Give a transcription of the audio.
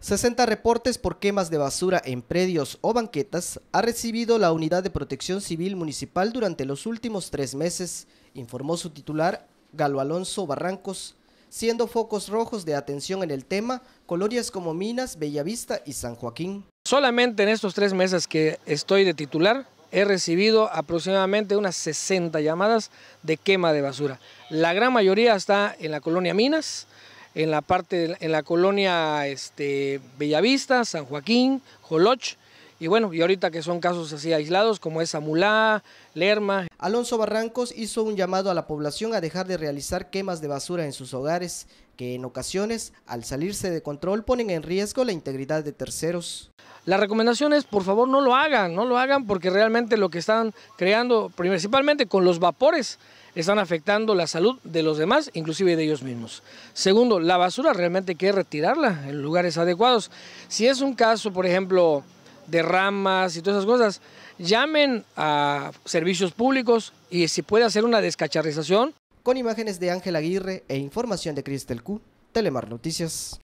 60 reportes por quemas de basura en predios o banquetas ha recibido la Unidad de Protección Civil Municipal durante los últimos tres meses, informó su titular Galo Alonso Barrancos, siendo focos rojos de atención en el tema colonias como Minas, Bellavista y San Joaquín. Solamente en estos tres meses que estoy de titular he recibido aproximadamente unas 60 llamadas de quema de basura. La gran mayoría está en la colonia Minas, en la parte, en la colonia este, Bellavista, San Joaquín, Joloch, y bueno, y ahorita que son casos así aislados como es Amulá, Lerma. Alonso Barrancos hizo un llamado a la población a dejar de realizar quemas de basura en sus hogares, que en ocasiones, al salirse de control, ponen en riesgo la integridad de terceros. La recomendación es, por favor, no lo hagan, no lo hagan porque realmente lo que están creando, principalmente con los vapores, están afectando la salud de los demás, inclusive de ellos mismos. Segundo, la basura realmente hay que retirarla en lugares adecuados. Si es un caso, por ejemplo, de ramas y todas esas cosas, llamen a servicios públicos y si puede hacer una descacharrización. Con imágenes de Ángel Aguirre e información de Cristel Q, Telemar Noticias.